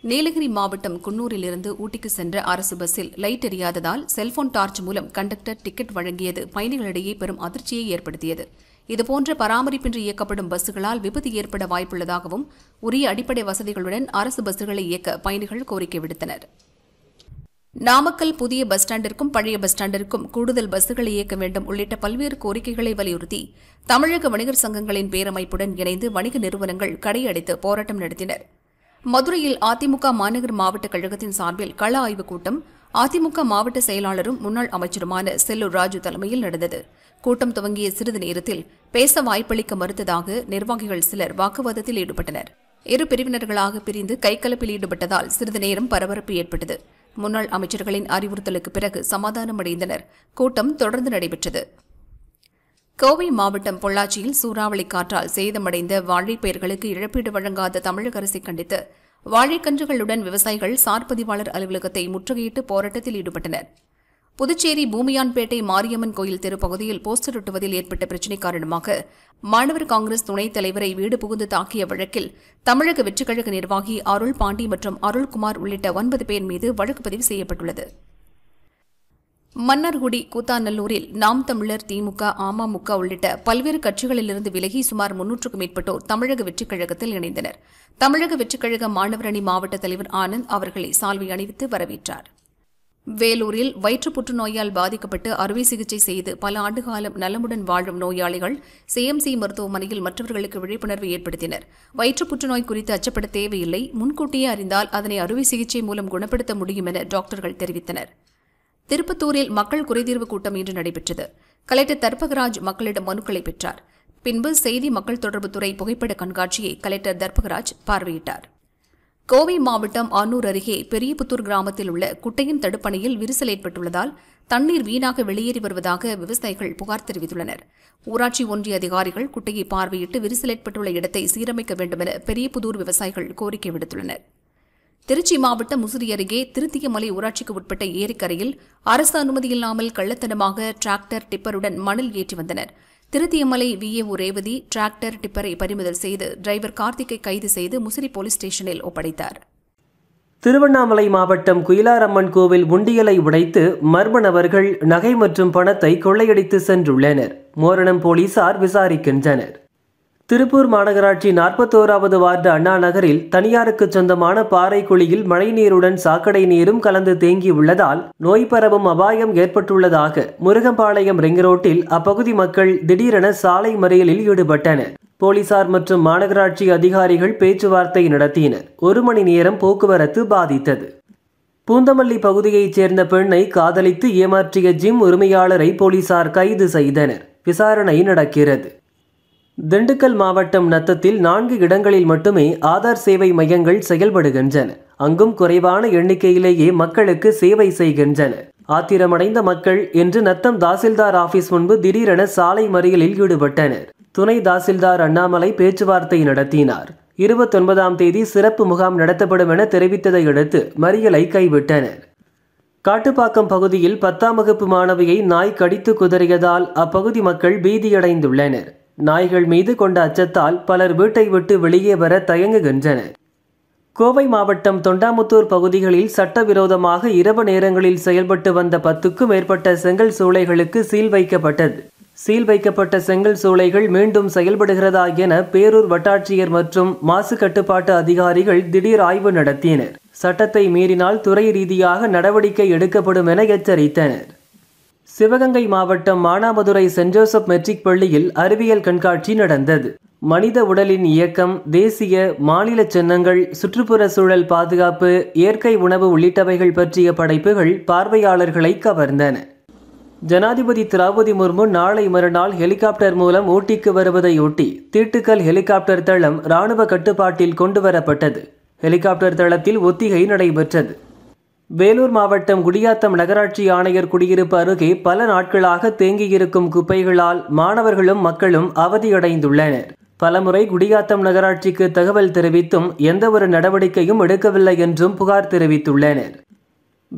நீலகிரி மாவட்டம் குன்னூரிலிருந்து ஊட்டிக்கு சென்ற அரசு பஸ்ஸில் லைட் எரியாததால் செல்போன் டார்ச் மூலம் கண்டக்டர் டிக்கெட் வழங்கியது பயணிகளிடையே பெரும் அதிர்ச்சியை ஏற்படுத்தியது இதுபோன்ற பராமரிப்பின்றி இயக்கப்படும் பஸ்ஸுகளால் விபத்து ஏற்பட வாய்ப்புள்ளதாகவும் உரிய அடிப்படை வசதிகளுடன் அரசு பஸ்ஸுகளை இயக்க பயணிகள் கோரிக்கை விடுத்தனா் நாமக்கல் புதிய பஸ் ஸ்டாண்டிற்கும் பழைய பஸ் ஸ்டாண்டிற்கும் கூடுதல் பஸ்ஸுகளை இயக்க வேண்டும் உள்ளிட்ட பல்வேறு கோரிக்கைகளை வலியுறுத்தி தமிழக வணிகர் சங்கங்களின் பேரமைப்புடன் இணைந்து வணிக நிறுவனங்கள் கடையடைத்து போராட்டம் நடத்தினர் மதுரையில் அதிமுக மாநகர் மாவட்ட கழகத்தின் சார்பில் கள ஆய்வுக் கூட்டம் அதிமுக மாவட்ட செயலாளரும் முன்னாள் அமைச்சருமான செல்லூர் ராஜு தலைமையில் நடந்தது கூட்டம் துவங்கிய சிறிது நேரத்தில் பேச வாய்ப்பளிக்க மறுத்ததாக நிர்வாகிகள் சிலர் வாக்குவாதத்தில் ஈடுபட்டனர் இரு பிரிவினர்களாக பிரிந்து கைகலப்பில் ஈடுபட்டதால் சிறிது நேரம் பரபரப்பு ஏற்பட்டது முன்னாள் அமைச்சர்களின் அறிவுறுத்தலுக்கு பிறகு சமாதானமடைந்தனர் கூட்டம் தொடர்ந்து நடைபெற்றது கோவை மாவட்டம் பொள்ளாச்சியில் சூறாவளி காற்றால் சேதமடைந்த வாழைப்பயிர்களுக்கு இழப்பீடு வழங்காத தமிழக அரசை கண்டித்து வாழைக்கன்றுகளுடன் விவசாயிகள் சார்பதிவாளர் அலுவலகத்தை முற்றுகையிட்டு போராட்டத்தில் ஈடுபட்டனர் புதுச்சேரி பூமியான்பேட்டை மாரியம்மன் கோயில் தெருப்பகுதியில் போஸ்டர் ஒட்டுவதில் ஏற்பட்ட பிரச்சினை காரணமாக மாணவர் காங்கிரஸ் துணைத் தலைவரை வீடு புகுந்து தாக்கிய வழக்கில் தமிழக வெற்றிக்கழக நிர்வாகி அருள் பாண்டி மற்றும் அருள்குமார் உள்ளிட்ட ஒன்பது பேர் மீது வழக்கு பதிவு செய்யப்பட்டுள்ளது மன்னார்குடி கூத்தாநல்லூரில் நாம் தமிழர் திமுக அமமுக உள்ளிட்ட பல்வேறு கட்சிகளிலிருந்து விலகி சுமார் முன்னூற்றுக்கும் மேற்பட்டோர் தமிழக வெற்றிக் கழகத்தில் இணைந்தனர் தமிழக வெற்றிக் கழக மாணவர் அணி மாவட்ட தலைவர் ஆனந்த் அவர்களை சால்வை அணிவித்து வரவேற்றார் வேலூரில் வயிற்று புற்றுநோயால் பாதிக்கப்பட்டு அறுவை சிகிச்சை செய்து பல ஆண்டுகாலம் நலமுடன் வாழும் நோயாளிகள் சிஎம்சி மருத்துவமனையில் மற்றவர்களுக்கு விழிப்புணர்வு ஏற்படுத்தினர் வயிற்று புற்றுநோய் குறித்து அச்சப்பட தேவையில்லை முன்கூட்டியே அறிந்தால் அதனை அறுவை சிகிச்சை மூலம் குணப்படுத்த முடியும் என டாக்டர்கள் தெரிவித்தனர் திருப்பத்தூரில் மக்கள் குறைதீர்வு கூட்டம் இன்று நடைபெற்றது கலெக்டர் தர்பகராஜ் மக்களிடம் மனுக்களை பெற்றார் பின்பு செய்தி மக்கள் தொடர்புத்துறை புகைப்பட கண்காட்சியை கலெக்டர் தர்பகராஜ் பார்வையிட்டார் கோவை மாவட்டம் ஆனூர் அருகே பெரியபுத்தூர் கிராமத்தில் உள்ள குட்டையின் தடுப்பணையில் விரிசல் ஏற்பட்டுள்ளதால் தண்ணீர் வீணாக வெளியேறி வருவதாக விவசாயிகள் புகார் தெரிவித்துள்ளனர் ஊராட்சி ஒன்றிய அதிகாரிகள் குட்டையை பார்வையிட்டு விரிசல் ஏற்பட்டுள்ள இடத்தை சீரமைக்க வேண்டுமென பெரியபுதூர் விவசாயிகள் கோரிக்கை விடுத்துள்ளனர் திருச்சி மாவட்டம் முசிறி அருகே திருத்தியமலை ஊராட்சிக்கு உட்பட்ட ஏரிக்கரையில் அரசு அனுமதியில்லாமல் கள்ளத்தனமாக டிராக்டர் டிப்பருடன் மணல் ஏற்றி வந்தனா் திருத்தியமலை ஓ ரேவதி டிராக்டர் டிப்பரை பறிமுதல் செய்து டிரைவர் கார்த்திகை கைது செய்து முசிறி போலீஸ் ஸ்டேஷனில் ஒப்படைத்தார் திருவண்ணாமலை மாவட்டம் குயிலாரம்மன் கோவில் உண்டியலை உடைத்து மர்ம நபர்கள் நகை மற்றும் பணத்தை கொள்ளையடித்து சென்றுள்ளனர் மோரணம் போலீசார் விசாரிக்கின்றனர் திருப்பூர் மாநகராட்சி நாற்பத்தோராவது வார்டு அண்ணா நகரில் தனியாருக்கு சொந்தமான பாறை குழியில் மழைநீருடன் சாக்கடை நீரும் கலந்து தேங்கியுள்ளதால் நோய் பரவும் அபாயம் ஏற்பட்டுள்ளதாக முருகம்பாளையம் ரிங் ரோட்டில் அப்பகுதி மக்கள் திடீரென சாலை மறியலில் ஈடுபட்டனர் போலீசார் மற்றும் மாநகராட்சி அதிகாரிகள் பேச்சுவார்த்தை நடத்தினர் ஒரு மணி நேரம் போக்குவரத்து பாதித்தது பூந்தமல்லி பகுதியைச் சேர்ந்த பெண்ணை காதலித்து ஏமாற்றிய ஜிம் உரிமையாளரை போலீசார் கைது செய்தனர் விசாரணை நடக்கிறது திண்டுக்கல் மாவட்டம் நத்தத்தில் நான்கு இடங்களில் மட்டுமே ஆதார் சேவை மையங்கள் செயல்படுகின்றன அங்கும் குறைவான எண்ணிக்கையிலேயே மக்களுக்கு சேவை செய்கின்றன ஆத்திரமடைந்த மக்கள் என்று நத்தம் தாசில்தார் ஆபீஸ் முன்பு திடீரென சாலை மறியலில் ஈடுபட்டனர் துணை தாசில்தார் அண்ணாமலை பேச்சுவார்த்தை நடத்தினார் இருபத்தொன்பதாம் தேதி சிறப்பு முகாம் நடத்தப்படும் என தெரிவித்ததை அடுத்து மறியலை கைவிட்டனர் காட்டுப்பாக்கம் பகுதியில் பத்தாம் வகுப்பு மாணவியை நாய் கடித்து குதறியதால் அப்பகுதி மக்கள் பீதியடைந்துள்ளனர் நாய்கள் மீது கொண்ட அச்சத்தால் பலர் வீட்டை விட்டு வெளியே வர தயங்குகின்றனர் கோவை மாவட்டம் தொண்டாமுத்தூர் பகுதிகளில் சட்டவிரோதமாக இரவு நேரங்களில் செயல்பட்டு வந்த பத்துக்கும் மேற்பட்ட செங்கல் சூளைகளுக்கு சீல் வைக்கப்பட்டது சீல் வைக்கப்பட்ட செங்கல் சூளைகள் மீண்டும் செயல்படுகிறதா என பேரூர் வட்டாட்சியர் மற்றும் மாசு கட்டுப்பாட்டு அதிகாரிகள் திடீர் ஆய்வு நடத்தினர் சட்டத்தை மீறினால் துறை ரீதியாக நடவடிக்கை எடுக்கப்படும் என எச்சரித்தனர் சிவகங்கை மாவட்டம் மானாமதுரை சென்ட் ஜோசப் மெட்ரிக் பள்ளியில் அறிவியல் கண்காட்சி நடந்தது மனித உடலின் இயக்கம் தேசிய மாநில சின்னங்கள் சுற்றுப்புற சூழல் பாதுகாப்பு இயற்கை உணவு உள்ளிட்டவைகள் பற்றிய படைப்புகள் பார்வையாளர்களை கவர்ந்தன ஜனாதிபதி திரௌபதி முர்மு நாளை மறுநாள் ஹெலிகாப்டர் மூலம் ஊட்டிக்கு வருவதையொட்டி தீட்டுக்கல் ஹெலிகாப்டர் தளம் இராணுவ கட்டுப்பாட்டில் கொண்டுவரப்பட்டது ஹெலிகாப்டர் தளத்தில் ஒத்திகை நடைபெற்றது வேலூர் மாவட்டம் குடியாத்தம் நகராட்சி ஆணையர் குடியிருப்பு அருகே பல நாட்களாக தேங்கியிருக்கும் குப்பைகளால் மாணவர்களும் மக்களும் அவதியடைந்துள்ளனர் பலமுறை குடியாத்தம் நகராட்சிக்கு தகவல் தெரிவித்தும் எந்தவொரு நடவடிக்கையும் எடுக்கவில்லை என்றும் புகார் தெரிவித்துள்ளனர்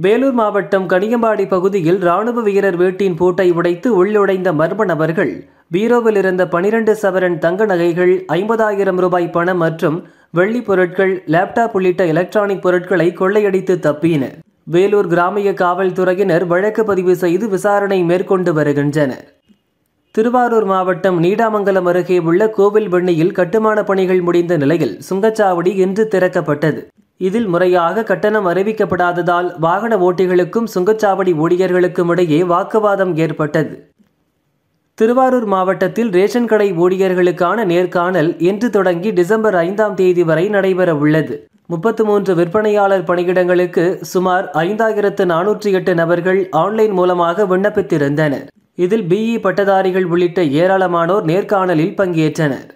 வேலூர் மாவட்டம் கனியம்பாடி பகுதியில் ராணுவ வீரர் வீட்டின் பூட்டை உடைத்து உள்ளுடைந்த மர்ம நபர்கள் பீரோவில் இருந்த பனிரெண்டு சவரன் தங்க நகைகள் ஐம்பதாயிரம் ரூபாய் பணம் மற்றும் வெள்ளி பொருட்கள் லேப்டாப் உள்ளிட்ட எலக்ட்ரானிக் பொருட்களை கொள்ளையடித்து தப்பினர் வேலூர் கிராமிய காவல்துறையினர் வழக்கு பதிவு செய்து விசாரணை மேற்கொண்டு வருகின்றனர் திருவாரூர் மாவட்டம் நீடாமங்கலம் அருகே உள்ள கோவில் வெண்ணியில் கட்டுமான பணிகள் முடிந்த நிலையில் சுங்கச்சாவடி இன்று திறக்கப்பட்டது இதில் முறையாக கட்டணம் அறிவிக்கப்படாததால் வாகன ஓட்டிகளுக்கும் சுங்கச்சாவடி ஊழியர்களுக்கும் இடையே வாக்குவாதம் ஏற்பட்டது திருவாரூர் மாவட்டத்தில் ரேஷன் கடை ஊழியர்களுக்கான நேர்காணல் இன்று தொடங்கி டிசம்பர் ஐந்தாம் தேதி வரை நடைபெற உள்ளது முப்பத்து மூன்று விற்பனையாளர் பணியிடங்களுக்கு சுமார் ஐந்தாயிரத்து நானூற்றி எட்டு நபர்கள் ஆன்லைன் மூலமாக விண்ணப்பித்திருந்தனர் இதில் பிஇ பட்டதாரிகள் உள்ளிட்ட ஏராளமானோர் நேர்காணலில் பங்கேற்றனர்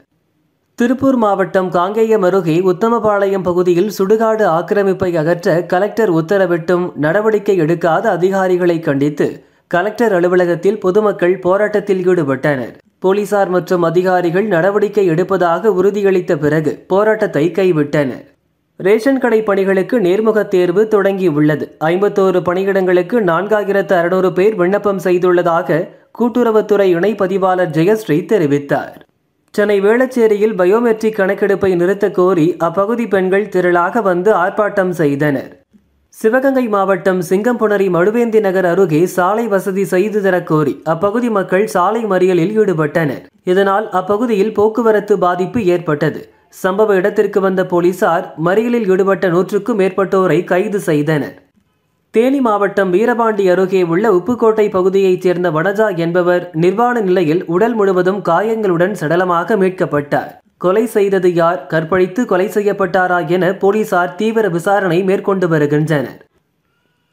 திருப்பூர் மாவட்டம் காங்கேயம் அருகே உத்தமபாளையம் பகுதியில் சுடுகாடு ஆக்கிரமிப்பை அகற்ற கலெக்டர் உத்தரவிட்டும் நடவடிக்கை எடுக்காத அதிகாரிகளை கண்டித்து கலெக்டர் அலுவலகத்தில் பொதுமக்கள் போராட்டத்தில் ஈடுபட்டனர் போலீசார் மற்றும் அதிகாரிகள் நடவடிக்கை எடுப்பதாக உறுதியளித்த பிறகு போராட்டத்தை கைவிட்டனர் ரேஷன் கடை பணிகளுக்கு நேர்முக தேர்வு தொடங்கியுள்ளது ஐம்பத்தோரு பணியிடங்களுக்கு நான்காயிரத்து அறுநூறு பேர் விண்ணப்பம் செய்துள்ளதாக கூட்டுறவுத்துறை இணை பதிவாளர் ஜெயஸ்ரீ தெரிவித்தார் சென்னை வேளச்சேரியில் பயோமெட்ரிக் கணக்கெடுப்பை நிறுத்த கோரி அப்பகுதி பெண்கள் திரளாக வந்து ஆர்ப்பாட்டம் செய்தனர் சிவகங்கை மாவட்டம் சிங்கம்புணரி மடுவேந்தி நகர் அருகே சாலை வசதி செய்து தரக்கோரி அப்பகுதி மக்கள் சாலை மறியலில் ஈடுபட்டனர் இதனால் அப்பகுதியில் போக்குவரத்து பாதிப்பு ஏற்பட்டது சம்பவ இடத்திற்கு வந்த போலீசார் மறியலில் ஈடுபட்ட நூற்றுக்கும் மேற்பட்டோரை கைது செய்தனர் தேனி மாவட்டம் வீரபாண்டி அருகே உள்ள உப்புக்கோட்டை பகுதியைச் சேர்ந்த வனஜா என்பவர் நிர்வாண நிலையில் உடல் முழுவதும் காயங்களுடன் சடலமாக மீட்கப்பட்டார் கொலை செய்தது யார் கற்பழித்து கொலை செய்யப்பட்டாரா என போலீசார் தீவிர விசாரணை மேற்கொண்டு வருகின்றனர்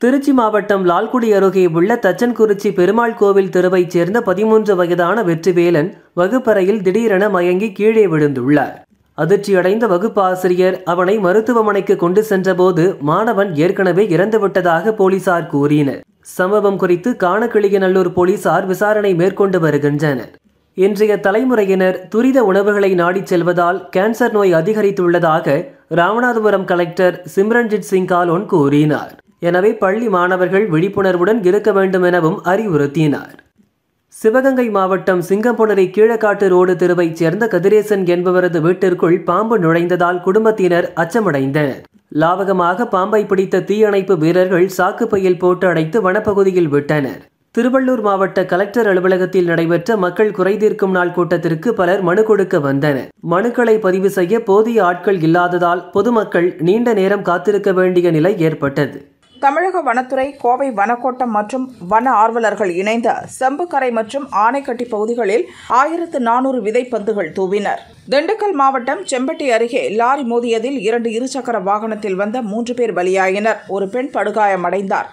திருச்சி மாவட்டம் லால்குடி அருகே உள்ள தச்சன்குறிச்சி பெருமாள் கோவில் தெருவைச் சேர்ந்த பதிமூன்று வயதான வெற்றிவேலன் வகுப்பறையில் திடீரென மயங்கி கீழே விழுந்துள்ளார் அதிர்ச்சியடைந்த வகுப்பாசிரியர் அவனை மருத்துவமனைக்கு கொண்டு சென்றபோது மாணவன் ஏற்கனவே இறந்துவிட்டதாக போலீசார் கூறினர் சம்பவம் குறித்து காணக்கிளியநல்லூர் போலீசார் விசாரணை மேற்கொண்டு வருகின்றனர் இன்றைய தலைமுறையினர் துரித உணவுகளை நாடிச் செல்வதால் கேன்சர் நோய் அதிகரித்துள்ளதாக ராமநாதபுரம் கலெக்டர் சிம்ரன்ஜித் சிங் காலோன் கூறினார் எனவே பள்ளி மாணவர்கள் விழிப்புணர்வுடன் இருக்க வேண்டும் எனவும் அறிவுறுத்தினார் சிவகங்கை மாவட்டம் சிங்கம்புணரி கீழக்காட்டு ரோடு தெருவைச் சேர்ந்த கதிரேசன் என்பவரது வீட்டிற்குள் பாம்பு நுழைந்ததால் குடும்பத்தினர் அச்சமடைந்தனர் லாவகமாக பாம்பை பிடித்த தீயணைப்பு வீரர்கள் சாக்குப்பையில் போட்டு அடைத்து வனப்பகுதியில் விட்டனர் திருவள்ளூர் மாவட்ட கலெக்டர் அலுவலகத்தில் நடைபெற்ற மக்கள் குறைதீர்க்கும் நாள் கூட்டத்திற்கு பலர் மனு கொடுக்க வந்தனர் மனுக்களை பதிவு செய்ய போதிய ஆட்கள் இல்லாததால் பொதுமக்கள் நீண்ட நேரம் காத்திருக்க வேண்டிய நிலை ஏற்பட்டது தமிழக வனத்துறை கோவை வனக்கோட்டம் மற்றும் வன ஆர்வலர்கள் இணைந்த செம்புக்கரை மற்றும் ஆனைக்கட்டி பகுதிகளில் ஆயிரத்து நானூறு விதைப்பந்துகள் தூவினர் திண்டுக்கல் மாவட்டம் செம்பட்டி அருகே லாரி மோதியதில் இரண்டு இருசக்கர வாகனத்தில் வந்த மூன்று பேர் பலியாயினர் ஒரு பெண் படுகாயமடைந்தார்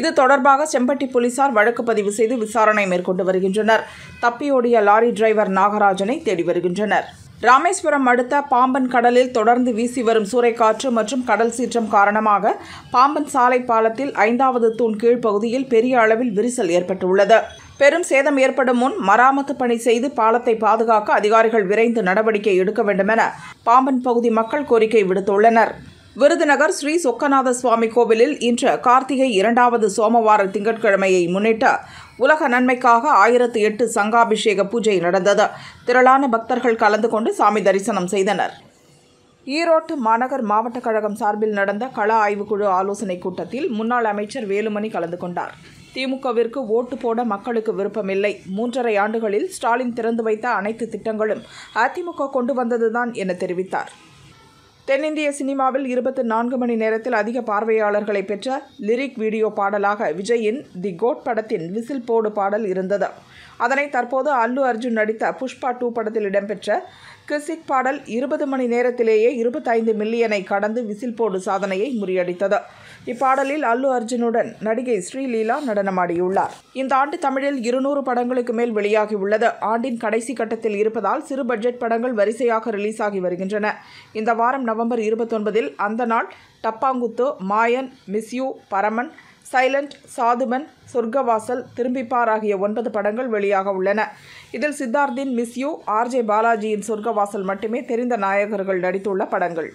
இது தொடர்பாக செம்பட்டி போலீசார் வழக்கு பதிவு செய்து விசாரணை மேற்கொண்டு வருகின்றனர் தப்பியோடிய லாரி டிரைவர் நாகராஜனை தேடி வருகின்றனர் ராமேஸ்வரம் அடுத்த பாம்பன் கடலில் தொடர்ந்து வீசி வரும் சூறைக்காற்று மற்றும் கடல் சீற்றம் காரணமாக பாம்பன் சாலை பாலத்தில் ஐந்தாவது தூண் கீழ்ப்பகுதியில் பெரிய அளவில் விரிசல் ஏற்பட்டுள்ளது பெரும் சேதம் ஏற்படும் முன் மராமத்து பணி செய்து பாலத்தை பாதுகாக்க அதிகாரிகள் விரைந்து நடவடிக்கை எடுக்க வேண்டுமென பாம்பன் பகுதி மக்கள் கோரிக்கை விடுத்துள்ளனர் விருதுநகர் ஸ்ரீ சொக்கநாத சுவாமி கோவிலில் இன்று கார்த்திகை இரண்டாவது சோமவார திங்கட்கிழமையை முன்னிட்டு உலக நன்மைக்காக ஆயிரத்து எட்டு சங்காபிஷேக பூஜை நடந்தது திரளான பக்தர்கள் கலந்து கொண்டு சாமி தரிசனம் செய்தனர் ஈரோட்டு மாநகர் மாவட்ட கழகம் சார்பில் நடந்த கள ஆய்வுக்குழு ஆலோசனைக் கூட்டத்தில் முன்னாள் அமைச்சர் வேலுமணி கலந்து கொண்டார் திமுகவிற்கு ஓட்டு போட மக்களுக்கு விருப்பமில்லை மூன்றரை ஆண்டுகளில் ஸ்டாலின் திறந்து வைத்த அனைத்து திட்டங்களும் அதிமுக கொண்டு வந்ததுதான் என தெரிவித்தார் தென்னிந்திய சினிமாவில் இருபத்தி நான்கு மணி நேரத்தில் அதிக பார்வையாளர்களை பெற்ற லிரிக் வீடியோ பாடலாக விஜயின் தி கோட் படத்தின் விசில் போடு பாடல் இருந்தது அதனை தற்போது அல்லு அர்ஜுன் நடித்த புஷ்பா டூ படத்தில் இடம்பெற்ற கிசிக் பாடல் இருபது மணி நேரத்திலேயே இருபத்தைந்து மில்லியனை கடந்து விசில் போடு சாதனையை முறியடித்தது இப்பாடலில் அல்லு அர்ஜுனுடன் நடிகை ஸ்ரீலீலா நடனமாடியுள்ளார் இந்த ஆண்டு தமிழில் இருநூறு படங்களுக்கு மேல் வெளியாகியுள்ளது ஆண்டின் கடைசி கட்டத்தில் இருப்பதால் சிறு பட்ஜெட் படங்கள் வரிசையாக ரிலீஸ் ஆகி வருகின்றன இந்த வாரம் நவம்பர் இருபத்தொன்பதில் அந்த நாள் டப்பாங்குத்து மாயன் மிஸ்யூ பரமன் சைலண்ட் சாதுமன் சொர்க்கவாசல் திரும்பிப்பார் ஆகிய ஒன்பது படங்கள் வெளியாக உள்ளன இதில் சித்தார்த்தின் மிஸ்யூ ஆர்ஜே பாலாஜியின் சொர்க்கவாசல் மட்டுமே தெரிந்த நாயகர்கள் நடித்துள்ள படங்கள்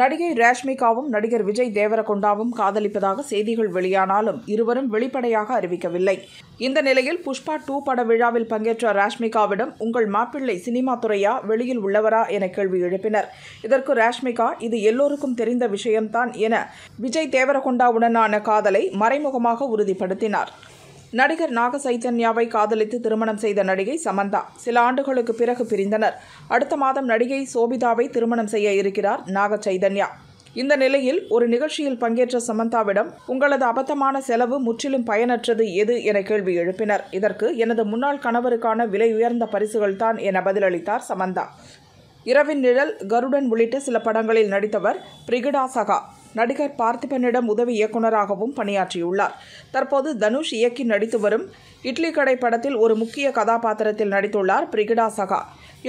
நடிகை ராஷ்மிகாவும் நடிகர் விஜய் தேவரகொண்டாவும் காதலிப்பதாக செய்திகள் வெளியானாலும் இருவரும் வெளிப்படையாக அறிவிக்கவில்லை இந்த நிலையில் புஷ்பா டூ பட விழாவில் பங்கேற்ற ராஷ்மிகாவிடம் உங்கள் மாப்பிள்ளை சினிமா துறையா வெளியில் உள்ளவரா என கேள்வி எழுப்பினர் இதற்கு ராஷ்மிகா இது எல்லோருக்கும் தெரிந்த விஷயம்தான் என விஜய் தேவரகொண்டாவுடனான காதலை மறைமுகமாக உறுதிப்படுத்தினார் நடிகர் நாக சைத்தன்யாவை காதலித்து திருமணம் செய்த நடிகை சமந்தா சில ஆண்டுகளுக்கு பிறகு பிரிந்தனர் அடுத்த மாதம் நடிகை சோபிதாவை திருமணம் செய்ய இருக்கிறார் நாக சைதன்யா இந்த நிலையில் ஒரு நிகழ்ச்சியில் பங்கேற்ற சமந்தாவிடம் உங்களது அபத்தமான செலவு முற்றிலும் பயனற்றது எது என கேள்வி எழுப்பினர் இதற்கு எனது முன்னாள் கணவருக்கான விலை உயர்ந்த பரிசுகள் தான் என பதிலளித்தார் சமந்தா இரவின் நிழல் கருடன் உள்ளிட்ட சில படங்களில் நடித்தவர் பிரிகிடா சகா நடிகர் பார்த்திபனிடம் உதவி இயக்குநராகவும் பணியாற்றியுள்ளார் தற்போது தனுஷ் இயக்கி நடித்து வரும் இட்லி கடை படத்தில் ஒரு முக்கிய கதாபாத்திரத்தில் நடித்துள்ளார் பிரிகிடா சகா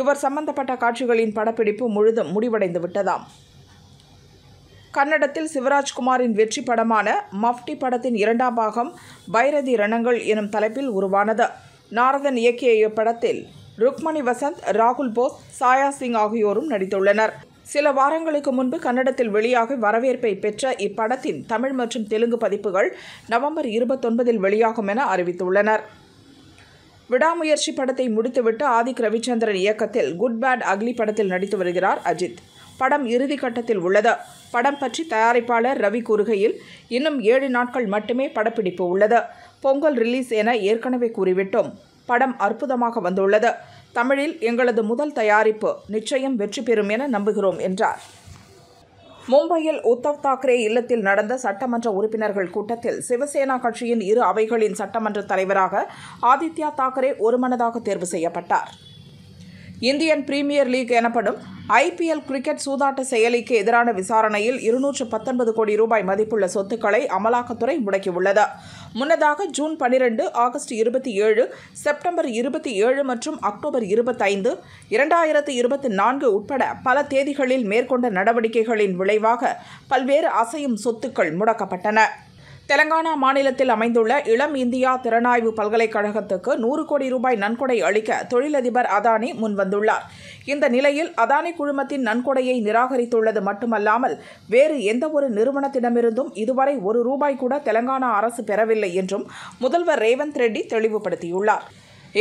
இவர் சம்பந்தப்பட்ட காட்சிகளின் படப்பிடிப்பு முழுதும் முடிவடைந்து விட்டதாம் கன்னடத்தில் சிவராஜ்குமாரின் வெற்றி படமான மஃப்டி படத்தின் இரண்டாம் பாகம் பைரதி ரணங்கள் எனும் தலைப்பில் உருவானது நாரதன் இயக்கிய இப்படத்தில் ருக்மணி வசந்த் ராகுல் போஸ் சாயா சிங் ஆகியோரும் நடித்துள்ளனர் சில வாரங்களுக்கு முன்பு கன்னடத்தில் வெளியாக வரவேற்பை பெற்ற இப்படத்தின் தமிழ் மற்றும் தெலுங்கு பதிப்புகள் நவம்பர் இருபத்தொன்பதில் வெளியாகும் என அறிவித்துள்ளனர் விடாமுயற்சி படத்தை முடித்துவிட்டு ஆதிக் ரவிச்சந்திரன் இயக்கத்தில் குட் பேட் அக்லி படத்தில் நடித்து வருகிறார் அஜித் படம் இறுதி கட்டத்தில் உள்ளது படம் பற்றி தயாரிப்பாளர் ரவி கூறுகையில் இன்னும் ஏழு நாட்கள் மட்டுமே படப்பிடிப்பு உள்ளது பொங்கல் ரிலீஸ் என ஏற்கனவே கூறிவிட்டோம் படம் அற்புதமாக வந்துள்ளது தமிழில் எங்களது முதல் தயாரிப்பு நிச்சயம் வெற்றி பெறும் என நம்புகிறோம் என்றார் மும்பையில் உத்தவ் தாக்கரே இல்லத்தில் நடந்த சட்டமன்ற உறுப்பினர்கள் கூட்டத்தில் சிவசேனா கட்சியின் இரு அவைகளின் சட்டமன்ற தலைவராக ஆதித்யா தாக்கரே ஒருமனதாக தேர்வு செய்யப்பட்டார் இந்தியன் பிரீமியர் லீக் எனப்படும் ஐபிஎல் கிரிக்கெட் சூதாட்ட செயலிக்கு எதிரான விசாரணையில் இருநூற்று பத்தொன்பது கோடி ரூபாய் மதிப்புள்ள சொத்துக்களை அமலாக்கத்துறை முடக்கியுள்ளது முன்னதாக ஜூன் பனிரெண்டு ஆகஸ்ட் இருபத்தி ஏழு செப்டம்பர் இருபத்தி ஏழு மற்றும் அக்டோபர் இருபத்தைந்து இரண்டாயிரத்து இருபத்தி நான்கு உட்பட பல தேதிகளில் மேற்கொண்ட நடவடிக்கைகளின் விளைவாக பல்வேறு அசையும் சொத்துக்கள் முடக்கப்பட்டன தெலங்கானா மாநிலத்தில் அமைந்துள்ள இளம் இந்தியா திறனாய்வு பல்கலைக்கழகத்துக்கு நூறு கோடி ரூபாய் நன்கொடை அளிக்க தொழிலதிபர் அதானி முன்வந்துள்ளார் இந்த நிலையில் அதானி குழுமத்தின் நன்கொடையை நிராகரித்துள்ளது மட்டுமல்லாமல் வேறு எந்தவொரு நிறுவனத்திடமிருந்தும் இதுவரை ஒரு ரூபாய் கூட தெலங்கானா அரசு பெறவில்லை என்றும் முதல்வர் ரேவந்த் ரெட்டி தெளிவுபடுத்தியுள்ளார்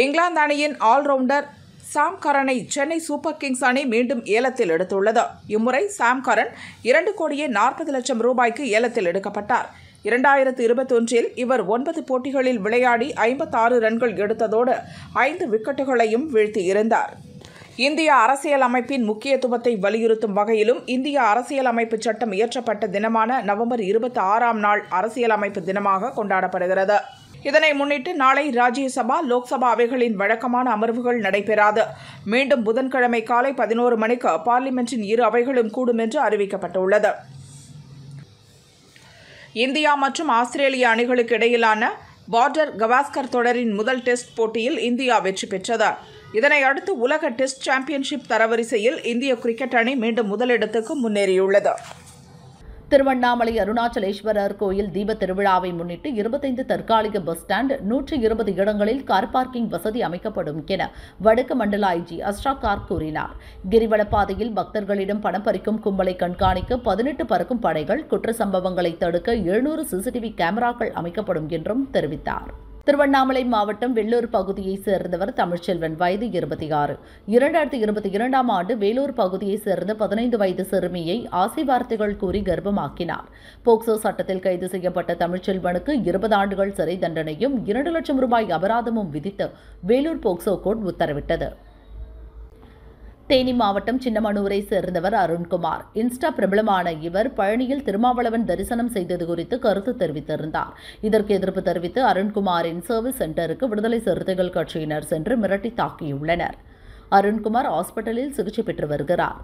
இங்கிலாந்து அணியின் ஆல்ரவுண்டர் சாம் கரனை சென்னை சூப்பர் கிங்ஸ் அணி மீண்டும் ஏலத்தில் எடுத்துள்ளது இம்முறை சாம் கரன் இரண்டு கோடியே நாற்பது லட்சம் ரூபாய்க்கு ஏலத்தில் எடுக்கப்பட்டார் இரண்டாயிரத்து இருபத்தொன்றில் இவர் ஒன்பது போட்டிகளில் விளையாடி ஐம்பத்தாறு ரன்கள் எடுத்ததோடு ஐந்து விக்கெட்டுகளையும் வீழ்த்தியிருந்தார் இந்திய அரசியலமைப்பின் முக்கியத்துவத்தை வலியுறுத்தும் வகையிலும் இந்திய அரசியலமைப்பு சட்டம் இயற்றப்பட்ட தினமான நவம்பர் இருபத்தி ஆறாம் நாள் அரசியலமைப்பு தினமாக கொண்டாடப்படுகிறது இதனை முன்னிட்டு நாளை ராஜ்யசபா லோக்சபா அவைகளின் வழக்கமான அமர்வுகள் நடைபெறாது மீண்டும் புதன்கிழமை காலை பதினோரு மணிக்கு பார்லிமெண்டின் இரு அவைகளும் கூடும் என்று அறிவிக்கப்பட்டுள்ளது இந்தியா மற்றும் ஆஸ்திரேலிய அணிகளுக்கு இடையிலான பார்டர் கவாஸ்கர் தொடரின் முதல் டெஸ்ட் போட்டியில் இந்தியா வெற்றி பெற்றது இதனை அடுத்து உலக டெஸ்ட் சாம்பியன்ஷிப் தரவரிசையில் இந்திய கிரிக்கெட் அணி மீண்டும் முதலிடத்துக்கு முன்னேறியுள்ளது திருவண்ணாமலை அருணாச்சலேஸ்வரர் கோயில் தீப திருவிழாவை முன்னிட்டு இருபத்தைந்து தற்காலிக பஸ் ஸ்டாண்ட் நூற்றி இருபது இடங்களில் கார் பார்க்கிங் வசதி அமைக்கப்படும் என வடக்கு மண்டல ஐஜி அஸ்ரா கார் கூறினார் கிரிவலப்பாதையில் பக்தர்களிடம் பணம் பறிக்கும் கும்பலை கண்காணிக்க பதினெட்டு பறக்கும் படைகள் குற்ற சம்பவங்களை தடுக்க எழுநூறு சிசிடிவி கேமராக்கள் அமைக்கப்படும் என்றும் தெரிவித்தார் திருவண்ணாமலை மாவட்டம் வெள்ளூர் பகுதியைச் சேர்ந்தவர் தமிழ்ச்செல்வன் வயது இருபத்தி ஆறு இரண்டாயிரத்தி இருபத்தி இரண்டாம் ஆண்டு வேலூர் பகுதியைச் சேர்ந்த பதினைந்து வயது சிறுமியை ஆசை வார்த்தைகள் கூறி கர்ப்பமாக்கினார் போக்சோ சட்டத்தில் கைது செய்யப்பட்ட தமிழ்ச்செல்வனுக்கு இருபது ஆண்டுகள் சிறை தண்டனையும் இரண்டு லட்சம் ரூபாய் அபராதமும் விதித்து வேலூர் போக்சோ கோர்ட் உத்தரவிட்டது தேனி மாவட்டம் சின்னமனூரை சேர்ந்தவர் அருண்குமார் இன்ஸ்டா பிரபலமான இவர் பழனியில் திருமாவளவன் தரிசனம் செய்தது குறித்து கருத்து தெரிவித்திருந்தார் இதற்கு எதிர்ப்பு தெரிவித்து அருண்குமாரின் சர்வீஸ் சென்டருக்கு விடுதலை சிறுத்தைகள் கட்சியினர் சென்று மிரட்டி தாக்கியுள்ளனர் அருண்குமார் ஹாஸ்பிட்டலில் சிகிச்சை பெற்று வருகிறார்